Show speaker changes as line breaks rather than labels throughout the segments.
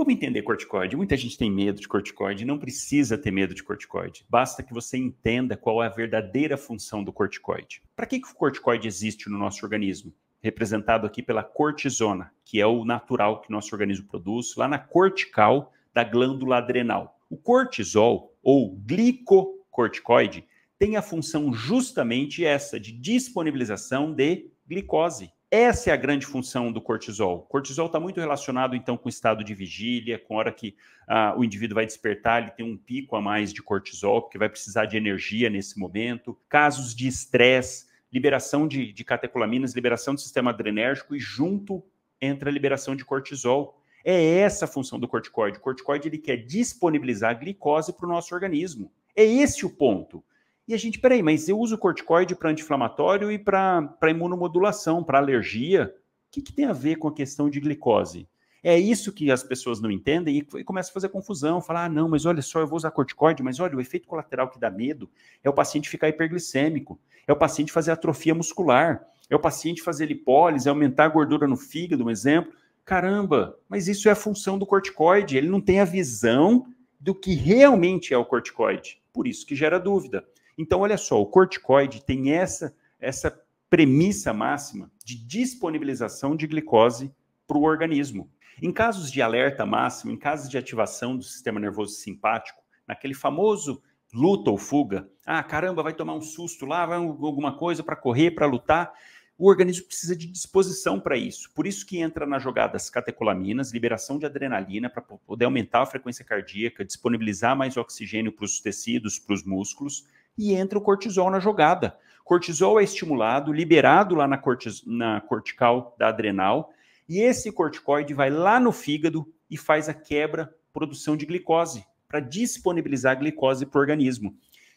Vamos entender corticoide. Muita gente tem medo de corticoide, não precisa ter medo de corticoide. Basta que você entenda qual é a verdadeira função do corticoide. Para que, que o corticoide existe no nosso organismo? Representado aqui pela cortisona, que é o natural que nosso organismo produz, lá na cortical da glândula adrenal. O cortisol, ou glicocorticoide, tem a função justamente essa, de disponibilização de glicose. Essa é a grande função do cortisol. O cortisol está muito relacionado, então, com o estado de vigília, com a hora que ah, o indivíduo vai despertar, ele tem um pico a mais de cortisol, porque vai precisar de energia nesse momento. Casos de estresse, liberação de, de catecolaminas, liberação do sistema adrenérgico e junto entra a liberação de cortisol. É essa a função do corticoide. O corticoide ele quer disponibilizar glicose para o nosso organismo. É esse o ponto. E a gente, peraí, mas eu uso corticoide para anti-inflamatório e para imunomodulação, para alergia. O que, que tem a ver com a questão de glicose? É isso que as pessoas não entendem e, e começa a fazer confusão, falar, ah, não, mas olha só, eu vou usar corticoide, mas olha, o efeito colateral que dá medo é o paciente ficar hiperglicêmico, é o paciente fazer atrofia muscular, é o paciente fazer lipólise, é aumentar a gordura no fígado, um exemplo. Caramba, mas isso é a função do corticoide, ele não tem a visão do que realmente é o corticoide, por isso que gera dúvida. Então, olha só, o corticoide tem essa, essa premissa máxima de disponibilização de glicose para o organismo. Em casos de alerta máximo, em casos de ativação do sistema nervoso simpático, naquele famoso luta ou fuga, ah, caramba, vai tomar um susto lá, vai alguma coisa para correr, para lutar, o organismo precisa de disposição para isso. Por isso que entra na jogada as catecolaminas, liberação de adrenalina para poder aumentar a frequência cardíaca, disponibilizar mais oxigênio para os tecidos, para os músculos, e entra o cortisol na jogada. Cortisol é estimulado, liberado lá na, cortis, na cortical da adrenal, e esse corticoide vai lá no fígado e faz a quebra, produção de glicose, para disponibilizar a glicose para o organismo.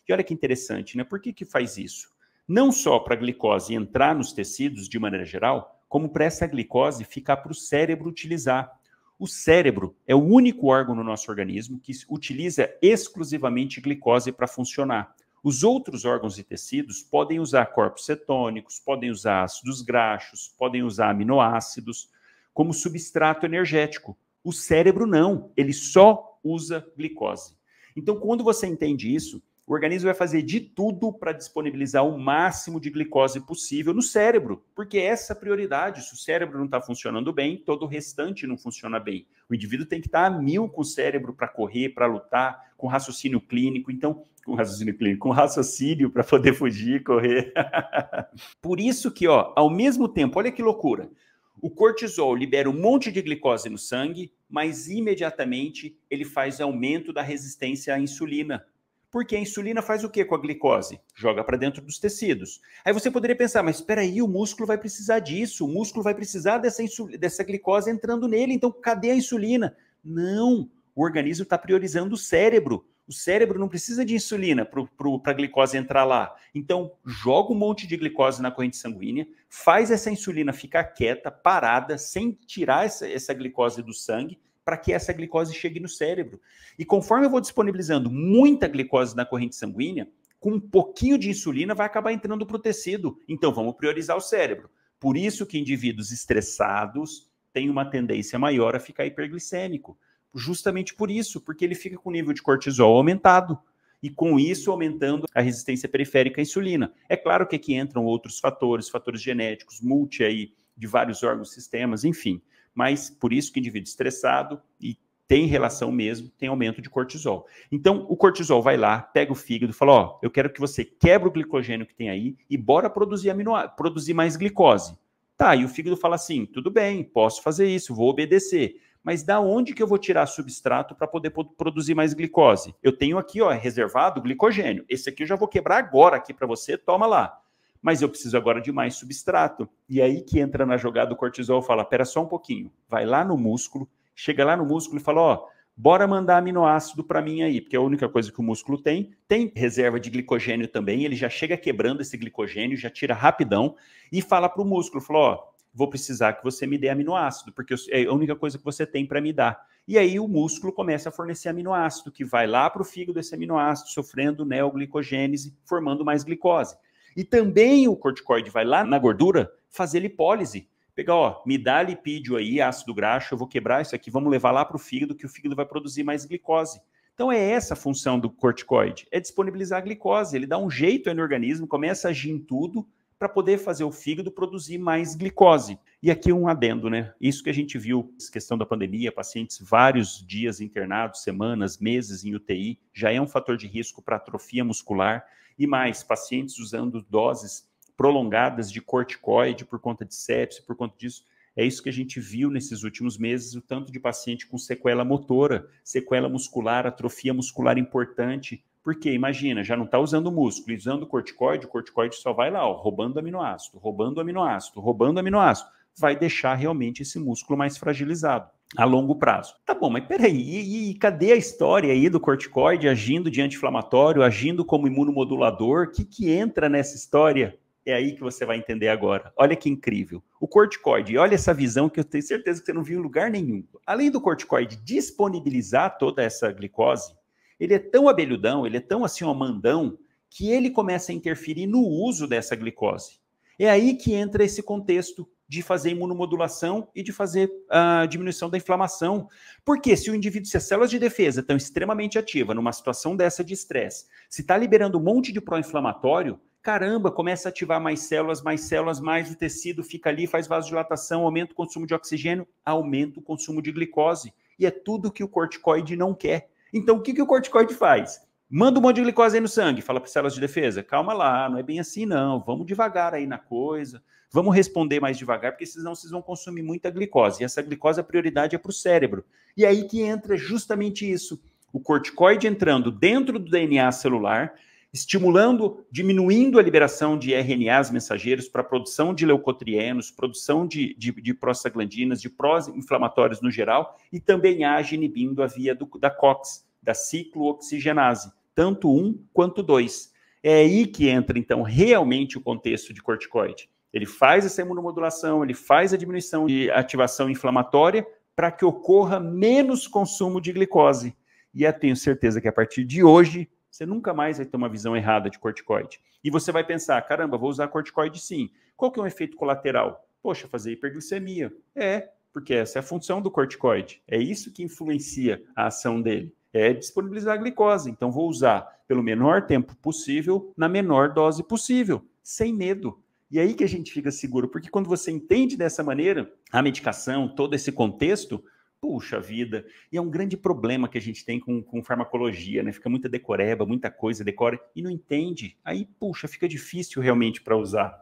E olha que interessante, né? Por que, que faz isso? Não só para a glicose entrar nos tecidos de maneira geral, como para essa glicose ficar para o cérebro utilizar. O cérebro é o único órgão no nosso organismo que utiliza exclusivamente glicose para funcionar. Os outros órgãos e tecidos podem usar corpos cetônicos, podem usar ácidos graxos, podem usar aminoácidos como substrato energético. O cérebro não, ele só usa glicose. Então, quando você entende isso, o organismo vai fazer de tudo para disponibilizar o máximo de glicose possível no cérebro, porque é essa é a prioridade. Se o cérebro não está funcionando bem, todo o restante não funciona bem. O indivíduo tem que estar tá a mil com o cérebro para correr, para lutar, com raciocínio clínico. Então, com raciocínio clínico, com raciocínio para poder fugir, correr. Por isso que, ó, ao mesmo tempo, olha que loucura. O cortisol libera um monte de glicose no sangue, mas imediatamente ele faz aumento da resistência à insulina. Porque a insulina faz o que com a glicose? Joga para dentro dos tecidos. Aí você poderia pensar, mas espera aí, o músculo vai precisar disso, o músculo vai precisar dessa, insulina, dessa glicose entrando nele, então cadê a insulina? Não, o organismo está priorizando o cérebro. O cérebro não precisa de insulina para a glicose entrar lá. Então, joga um monte de glicose na corrente sanguínea, faz essa insulina ficar quieta, parada, sem tirar essa, essa glicose do sangue, para que essa glicose chegue no cérebro. E conforme eu vou disponibilizando muita glicose na corrente sanguínea, com um pouquinho de insulina vai acabar entrando para o tecido. Então vamos priorizar o cérebro. Por isso que indivíduos estressados têm uma tendência maior a ficar hiperglicêmico. Justamente por isso, porque ele fica com o nível de cortisol aumentado e com isso aumentando a resistência periférica à insulina. É claro que aqui entram outros fatores, fatores genéticos, multi aí, de vários órgãos, sistemas, enfim. Mas por isso que indivíduo estressado e tem relação mesmo, tem aumento de cortisol. Então, o cortisol vai lá, pega o fígado, fala: Ó, eu quero que você quebre o glicogênio que tem aí e bora produzir, aminoá produzir mais glicose. Tá, e o fígado fala assim: tudo bem, posso fazer isso, vou obedecer. Mas da onde que eu vou tirar substrato para poder produzir mais glicose? Eu tenho aqui, ó, reservado glicogênio. Esse aqui eu já vou quebrar agora aqui para você, toma lá mas eu preciso agora de mais substrato. E aí que entra na jogada o cortisol fala: pera só um pouquinho, vai lá no músculo, chega lá no músculo e fala: ó, bora mandar aminoácido para mim aí, porque é a única coisa que o músculo tem. Tem reserva de glicogênio também, ele já chega quebrando esse glicogênio, já tira rapidão e fala para o músculo: fala, ó, vou precisar que você me dê aminoácido, porque é a única coisa que você tem para me dar. E aí o músculo começa a fornecer aminoácido, que vai lá para o fígado esse aminoácido, sofrendo neoglicogênese, formando mais glicose. E também o corticoide vai lá na gordura fazer lipólise. Pegar, ó, me dá lipídio aí, ácido graxo, eu vou quebrar isso aqui, vamos levar lá para o fígado, que o fígado vai produzir mais glicose. Então é essa a função do corticoide, é disponibilizar a glicose. Ele dá um jeito aí no organismo, começa a agir em tudo para poder fazer o fígado produzir mais glicose. E aqui um adendo, né? Isso que a gente viu, questão da pandemia, pacientes vários dias internados, semanas, meses em UTI, já é um fator de risco para atrofia muscular, e mais, pacientes usando doses prolongadas de corticoide por conta de sepse, por conta disso. É isso que a gente viu nesses últimos meses, o tanto de paciente com sequela motora, sequela muscular, atrofia muscular importante. Porque, imagina, já não está usando músculo, usando corticoide, o corticoide só vai lá, ó, roubando aminoácido, roubando aminoácido, roubando aminoácido. Vai deixar realmente esse músculo mais fragilizado a longo prazo. Tá bom, mas peraí, e, e cadê a história aí do corticoide agindo de anti-inflamatório, agindo como imunomodulador? O que, que entra nessa história? É aí que você vai entender agora. Olha que incrível. O corticoide, olha essa visão que eu tenho certeza que você não viu em lugar nenhum. Além do corticoide disponibilizar toda essa glicose, ele é tão abelhudão, ele é tão assim, ó, mandão, que ele começa a interferir no uso dessa glicose. É aí que entra esse contexto de fazer imunomodulação e de fazer a uh, diminuição da inflamação. Porque se o indivíduo, se as células de defesa estão extremamente ativas numa situação dessa de estresse, se está liberando um monte de pró-inflamatório, caramba, começa a ativar mais células, mais células, mais o tecido fica ali, faz vasodilatação, aumenta o consumo de oxigênio, aumenta o consumo de glicose. E é tudo que o corticoide não quer. Então, o que, que o corticoide faz? Manda um monte de glicose aí no sangue, fala para células de defesa. Calma lá, não é bem assim não. Vamos devagar aí na coisa. Vamos responder mais devagar, porque senão vocês vão consumir muita glicose. E essa glicose, a prioridade é para o cérebro. E aí que entra justamente isso. O corticoide entrando dentro do DNA celular, estimulando, diminuindo a liberação de RNAs mensageiros para produção de leucotrienos, produção de, de, de prostaglandinas, de pró-inflamatórios no geral, e também age inibindo a via do, da COX, da ciclooxigenase tanto um quanto dois. É aí que entra, então, realmente o contexto de corticoide. Ele faz essa imunomodulação, ele faz a diminuição de ativação inflamatória para que ocorra menos consumo de glicose. E eu tenho certeza que a partir de hoje, você nunca mais vai ter uma visão errada de corticoide. E você vai pensar, caramba, vou usar corticoide sim. Qual que é o efeito colateral? Poxa, fazer hiperglicemia. É, porque essa é a função do corticoide. É isso que influencia a ação dele é disponibilizar a glicose. Então, vou usar pelo menor tempo possível, na menor dose possível, sem medo. E aí que a gente fica seguro, porque quando você entende dessa maneira a medicação, todo esse contexto, puxa vida. E é um grande problema que a gente tem com, com farmacologia, né? Fica muita decoreba, muita coisa, decora, e não entende. Aí, puxa, fica difícil realmente para usar.